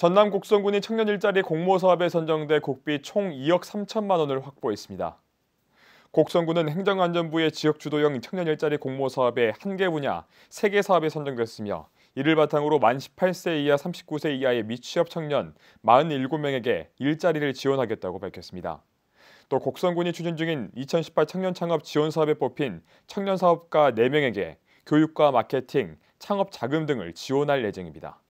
전남 곡성군이 청년 일자리 공모 사업에 선정돼 국비 총 2억 3천만 원을 확보했습니다. 곡성군은 행정안전부의 지역 주도형 청년 일자리 공모 사업의 한개 분야, 세개 사업에 선정됐으며 이를 바탕으로 만 18세 이하 39세 이하의 미취업 청년 47명에게 일자리를 지원하겠다고 밝혔습니다. 또 곡성군이 추진 중인 2018 청년 창업 지원 사업에 뽑힌 청년 사업가 4명에게 교육과 마케팅, 창업 자금 등을 지원할 예정입니다.